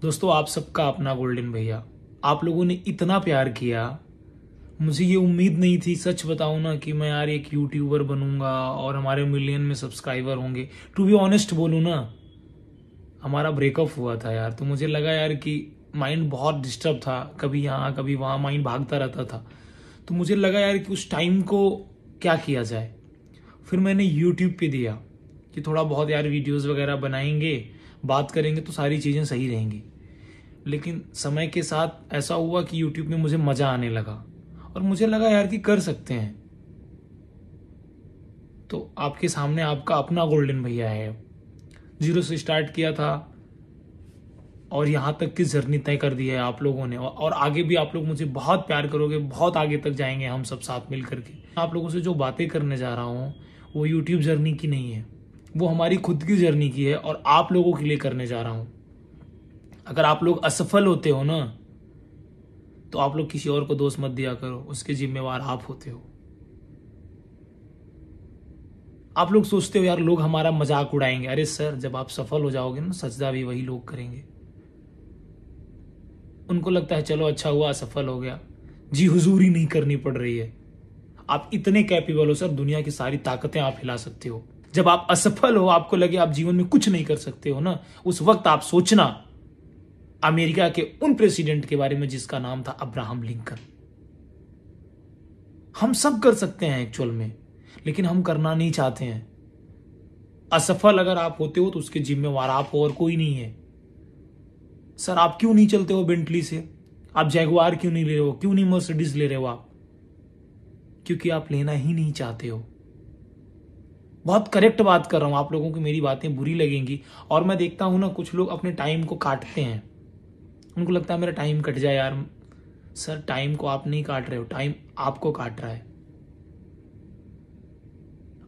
दोस्तों आप सबका अपना गोल्डन भैया आप लोगों ने इतना प्यार किया मुझे ये उम्मीद नहीं थी सच बताऊ ना कि मैं यार एक यूट्यूबर बनूंगा और हमारे मिलियन में सब्सक्राइबर होंगे टू बी ऑनेस्ट बोलू ना हमारा ब्रेकअप हुआ था यार तो मुझे लगा यार कि माइंड बहुत डिस्टर्ब था कभी यहाँ कभी वहाँ माइंड भागता रहता था तो मुझे लगा यार कि उस टाइम को क्या किया जाए फिर मैंने यूट्यूब पे दिया कि थोड़ा बहुत यार वीडियोस वगैरह बनाएंगे बात करेंगे तो सारी चीज़ें सही रहेंगी लेकिन समय के साथ ऐसा हुआ कि यूट्यूब में मुझे मज़ा आने लगा और मुझे लगा यार कि कर सकते हैं तो आपके सामने आपका अपना गोल्डन भैया है जीरो से स्टार्ट किया था और यहाँ तक की जर्नी तय कर दी है आप लोगों ने और आगे भी आप लोग मुझे बहुत प्यार करोगे बहुत आगे तक जाएंगे हम सब साथ मिल करके आप लोगों से जो बातें करने जा रहा हूँ वो यूट्यूब जर्नी की नहीं है वो हमारी खुद की जर्नी की है और आप लोगों के लिए करने जा रहा हूं अगर आप लोग असफल होते हो ना तो आप लोग किसी और को दोष मत दिया करो उसके जिम्मेवार आप होते हो आप लोग सोचते हो यार लोग हमारा मजाक उड़ाएंगे अरे सर जब आप सफल हो जाओगे ना सजदा भी वही लोग करेंगे उनको लगता है चलो अच्छा हुआ असफल हो गया जी हुजूरी नहीं करनी पड़ रही है आप इतने कैपेबल हो सर दुनिया की सारी ताकतें आप हिला सकते हो जब आप असफल हो आपको लगे आप जीवन में कुछ नहीं कर सकते हो ना उस वक्त आप सोचना अमेरिका के उन प्रेसिडेंट के बारे में जिसका नाम था अब्राहम लिंकन हम सब कर सकते हैं एक्चुअल में लेकिन हम करना नहीं चाहते हैं असफल अगर आप होते हो तो उसके जिम्मेवार आप और कोई नहीं है सर आप क्यों नहीं चलते हो बेंटली से आप जैगवार क्यों नहीं ले रहे हो क्यों नहीं मर्सिडीज ले रहे हो आप क्योंकि आप लेना ही नहीं चाहते हो बहुत करेक्ट बात कर रहा हूँ आप लोगों को मेरी बातें बुरी लगेंगी और मैं देखता हूँ ना कुछ लोग अपने टाइम को काटते हैं उनको लगता है मेरा टाइम कट जाए यार सर टाइम को आप नहीं काट रहे हो टाइम आपको काट रहा है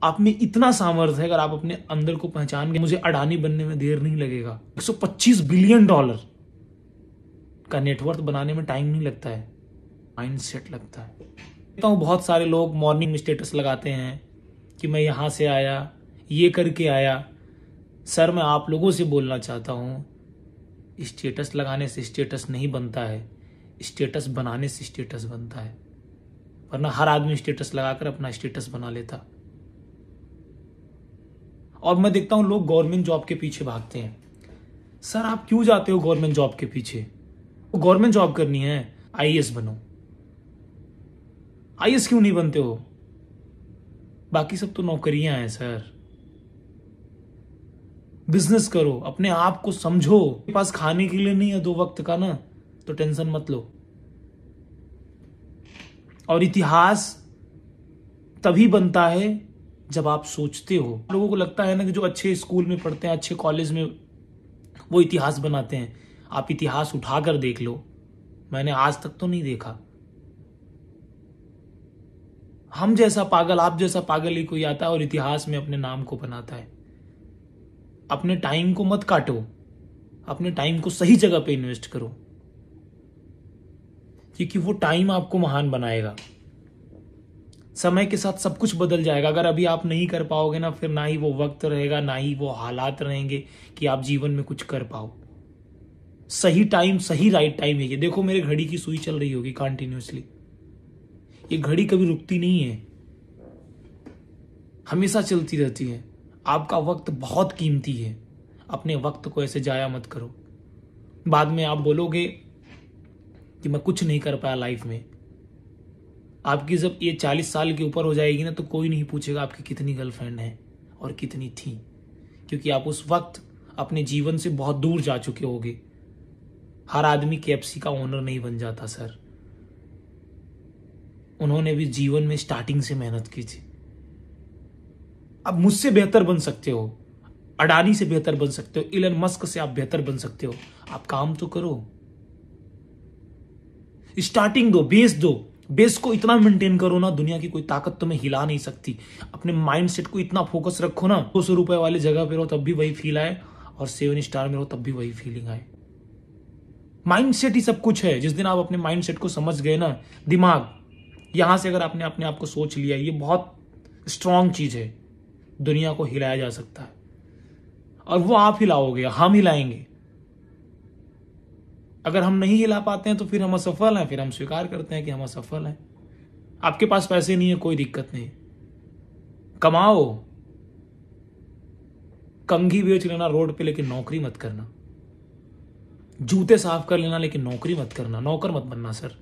आप में इतना सामर्थ्य है अगर आप अपने अंदर को पहचान गए मुझे अडानी बनने में देर नहीं लगेगा 125 बिलियन डॉलर का नेटवर्क बनाने में टाइम नहीं लगता है माइंड सेट लगता है देखता हूँ बहुत सारे लोग मॉर्निंग में स्टेटस लगाते हैं कि मैं यहाँ से आया ये करके आया सर मैं आप लोगों से बोलना चाहता हूँ स्टेटस लगाने से स्टेटस नहीं बनता है स्टेटस बनाने से स्टेटस बनता है वरना हर आदमी स्टेटस लगाकर अपना स्टेटस बना लेता और मैं देखता हूँ लोग गवर्नमेंट जॉब के पीछे भागते हैं सर आप क्यों जाते हो गवर्नमेंट जॉब के पीछे वो गवर्नमेंट जॉब करनी है आईएएस बनो आईएएस क्यों नहीं बनते हो बाकी सब तो नौकरियां हैं सर बिजनेस करो अपने आप को समझो पास खाने के लिए नहीं है दो वक्त का ना तो टेंशन मत लो और इतिहास तभी बनता है जब आप सोचते हो लोगों को लगता है ना कि जो अच्छे स्कूल में पढ़ते हैं अच्छे कॉलेज में वो इतिहास बनाते हैं आप इतिहास उठाकर देख लो मैंने आज तक तो नहीं देखा हम जैसा पागल आप जैसा पागल ही कोई आता है और इतिहास में अपने नाम को बनाता है अपने टाइम को मत काटो अपने टाइम को सही जगह पे इन्वेस्ट करो क्योंकि वो टाइम आपको महान बनाएगा समय के साथ सब कुछ बदल जाएगा अगर अभी आप नहीं कर पाओगे ना फिर ना ही वो वक्त रहेगा ना ही वो हालात रहेंगे कि आप जीवन में कुछ कर पाओ सही टाइम सही राइट टाइम है ये देखो मेरे घड़ी की सुई चल रही होगी कंटिन्यूसली ये घड़ी कभी रुकती नहीं है हमेशा चलती रहती है आपका वक्त बहुत कीमती है अपने वक्त को ऐसे जाया मत करो बाद में आप बोलोगे कि मैं कुछ नहीं कर पाया लाइफ में आपकी जब ये चालीस साल के ऊपर हो जाएगी ना तो कोई नहीं पूछेगा आपकी कितनी गर्लफ्रेंड है और कितनी थी क्योंकि आप उस वक्त अपने जीवन से बहुत दूर जा चुके होगे हर आदमी के का ओनर नहीं बन जाता सर उन्होंने भी जीवन में स्टार्टिंग से मेहनत की थी आप मुझसे बेहतर बन सकते हो अडानी से बेहतर बन सकते हो इलन मस्क से आप बेहतर बन सकते हो आप काम तो करो स्टार्टिंग दो बेस दो बेस को इतना मेंटेन करो ना दुनिया की कोई ताकत तुम्हें हिला नहीं सकती अपने माइंडसेट को इतना फोकस रखो ना दो सौ रुपए वाली जगह पे रहो तब भी वही फील आए और सेवन स्टार में रहो तब भी वही फीलिंग आए माइंडसेट ही सब कुछ है जिस दिन आप अपने माइंडसेट को समझ गए ना दिमाग यहां से अगर आपने अपने आप को सोच लिया ये बहुत स्ट्रांग चीज है दुनिया को हिलाया जा सकता है और वो आप हिलाओगे हम हिलाएंगे अगर हम नहीं हिला पाते हैं तो फिर हम असफल हैं फिर हम स्वीकार करते हैं कि हम असफल हैं आपके पास पैसे नहीं है कोई दिक्कत नहीं कमाओ कंघी बेच लेना रोड पे लेकिन नौकरी मत करना जूते साफ कर लेना लेकिन नौकरी मत करना नौकर मत बनना सर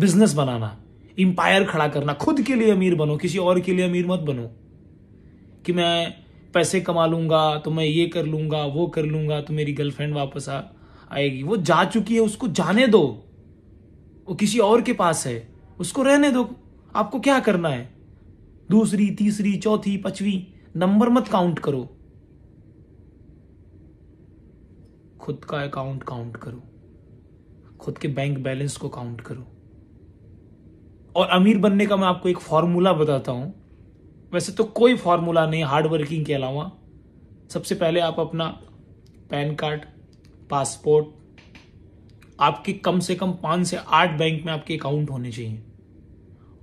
बिजनेस बनाना इंपायर खड़ा करना खुद के लिए अमीर बनो किसी और के लिए अमीर मत बनो कि मैं पैसे कमा लूंगा तो मैं ये कर लूंगा वो कर लूंगा तो मेरी गर्लफ्रेंड वापस आ आएगी वो जा चुकी है उसको जाने दो वो किसी और के पास है उसको रहने दो आपको क्या करना है दूसरी तीसरी चौथी पांचवी नंबर मत काउंट करो खुद का अकाउंट काउंट करो खुद के बैंक बैलेंस को काउंट करो और अमीर बनने का मैं आपको एक फार्मूला बताता हूं वैसे तो कोई फार्मूला नहीं हार्ड वर्किंग के अलावा सबसे पहले आप अपना पैन कार्ड पासपोर्ट आपके कम से कम पांच से आठ बैंक में आपके अकाउंट होने चाहिए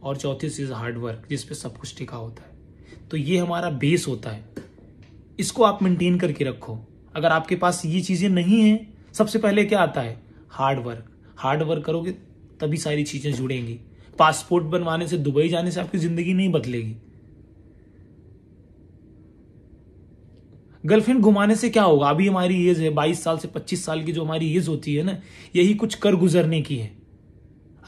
और चौथी चीज़ हार्डवर्क जिस पे सब कुछ टिका होता है तो ये हमारा बेस होता है इसको आप मेंटेन करके रखो अगर आपके पास ये चीज़ें नहीं है सबसे पहले क्या आता है हार्डवर्क हार्डवर्क करोगे तभी सारी चीज़ें जुड़ेंगी पासपोर्ट बनवाने से दुबई जाने से आपकी जिंदगी नहीं बदलेगी गर्लफ्रेंड घुमाने से क्या होगा अभी हमारी एज है बाईस साल से पच्चीस साल की जो हमारी एज होती है ना यही कुछ कर गुजरने की है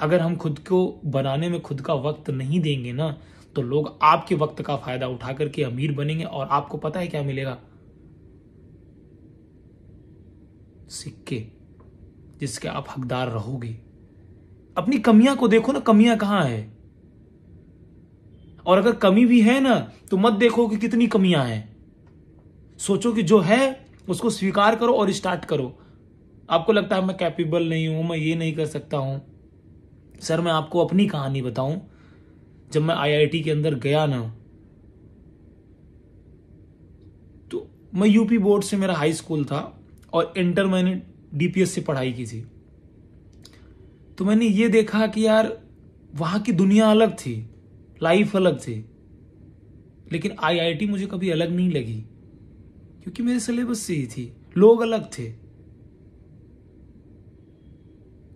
अगर हम खुद को बनाने में खुद का वक्त नहीं देंगे ना तो लोग आपके वक्त का फायदा उठा करके अमीर बनेंगे और आपको पता है क्या मिलेगा सिक्के जिसके आप हकदार रहोगे अपनी कमियां को देखो ना कमियां कहां है और अगर कमी भी है ना तो मत देखो कि कितनी कमियां हैं सोचो कि जो है उसको स्वीकार करो और स्टार्ट करो आपको लगता है मैं कैपेबल नहीं हूं मैं ये नहीं कर सकता हूं सर मैं आपको अपनी कहानी बताऊं जब मैं आईआईटी के अंदर गया ना तो मैं यूपी बोर्ड से मेरा हाई स्कूल था और इंटर मैंने डीपीएस से पढ़ाई की थी तो मैंने ये देखा कि यार वहाँ की दुनिया अलग थी लाइफ अलग थी लेकिन आईआईटी मुझे कभी अलग नहीं लगी क्योंकि मेरे सिलेबस से ही थी लोग अलग थे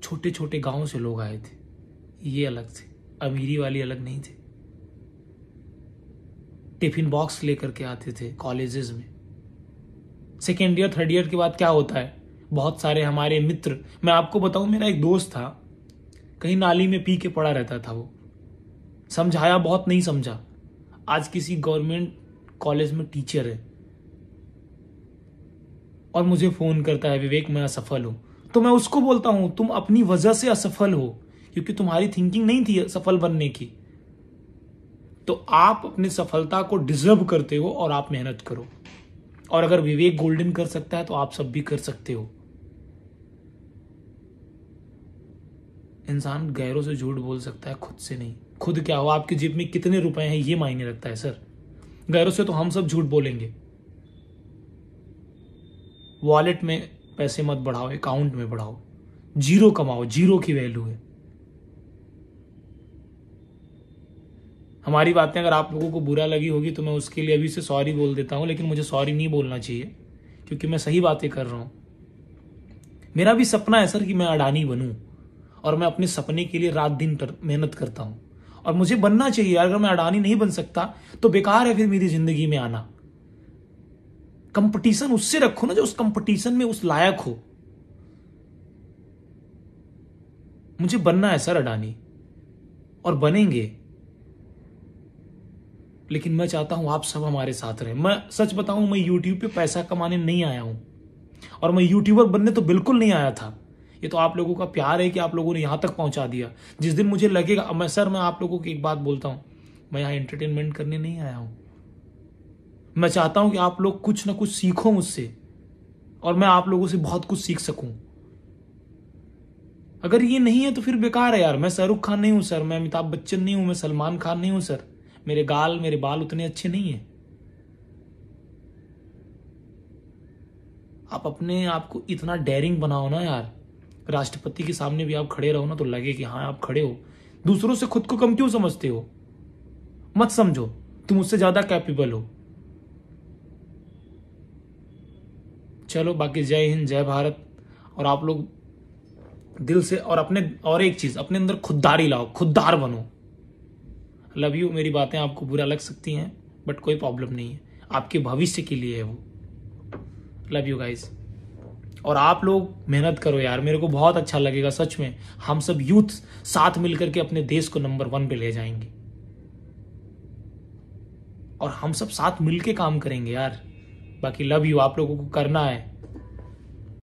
छोटे छोटे गांव से लोग आए थे ये अलग थे अमीरी वाले अलग नहीं थे टिफिन बॉक्स लेकर के आते थे कॉलेजेस में सेकेंड ईयर थर्ड ईयर के बाद क्या होता है बहुत सारे हमारे मित्र मैं आपको बताऊं मेरा एक दोस्त था कहीं नाली में पी के पड़ा रहता था वो समझाया बहुत नहीं समझा आज किसी गवर्नमेंट कॉलेज में टीचर है और मुझे फोन करता है विवेक मैं असफल हूं तो मैं उसको बोलता हूं तुम अपनी वजह से असफल हो क्योंकि तुम्हारी थिंकिंग नहीं थी सफल बनने की तो आप अपनी सफलता को डिजर्व करते हो और आप मेहनत करो और अगर विवेक गोल्डन कर सकता है तो आप सब भी कर सकते हो इंसान गैरों से झूठ बोल सकता है खुद से नहीं खुद क्या हो आपकी जेब में कितने रुपए हैं ये मायने रखता है सर गैरों से तो हम सब झूठ बोलेंगे वॉलेट में पैसे मत बढ़ाओ अकाउंट में बढ़ाओ जीरो कमाओ जीरो की वैल्यू है हमारी बातें अगर आप लोगों को बुरा लगी होगी तो मैं उसके लिए अभी से सॉरी बोल देता हूं लेकिन मुझे सॉरी नहीं बोलना चाहिए क्योंकि मैं सही बातें कर रहा हूं मेरा भी सपना है सर कि मैं अडानी बनूं और मैं अपने सपने के लिए रात दिन कर, मेहनत करता हूं और मुझे बनना चाहिए अगर मैं अडानी नहीं बन सकता तो बेकार है फिर मेरी जिंदगी में आना कंपटीशन उससे रखो ना जो उस कंपटीशन में उस लायक हो मुझे बनना है सर अडानी और बनेंगे लेकिन मैं चाहता हूं आप सब हमारे साथ रहें मैं सच बताऊं मैं यूट्यूब पे पैसा कमाने नहीं आया हूं और मैं यूट्यूबर बनने तो बिल्कुल नहीं आया था ये तो आप लोगों का प्यार है कि आप लोगों ने यहाँ तक पहुँचा दिया जिस दिन मुझे लगेगा मैं सर मैं आप लोगों की एक बात बोलता हूँ मैं यहाँ एंटरटेनमेंट करने नहीं आया हूँ मैं चाहता हूँ कि आप लोग कुछ ना कुछ सीखो मुझसे और मैं आप लोगों से बहुत कुछ सीख सकूँ अगर ये नहीं है तो फिर बेकार है यार मैं शाहरुख खान नहीं हूँ सर मैं अमिताभ बच्चन नहीं हूँ मैं सलमान खान नहीं हूँ सर मेरे गाल मेरे बाल उतने अच्छे नहीं हैं आप अपने आप को इतना डेयरिंग बनाओ ना यार राष्ट्रपति के सामने भी आप खड़े रहो ना तो लगे कि हाँ आप खड़े हो दूसरों से खुद को कम क्यों समझते हो मत समझो तुम उससे ज्यादा कैपेबल हो चलो बाकी जय हिंद जय भारत और आप लोग दिल से और अपने और एक चीज अपने अंदर खुददारी लाओ खुददार बनो लव यू मेरी बातें आपको बुरा लग सकती हैं बट कोई प्रॉब्लम नहीं है आपके भविष्य के लिए है वो लव यू गाइज़ और आप लोग मेहनत करो यार मेरे को बहुत अच्छा लगेगा सच में हम सब यूथ साथ मिलकर के अपने देश को नंबर वन पे ले जाएंगे और हम सब साथ मिलके काम करेंगे यार बाकी लव यू आप लोगों को करना है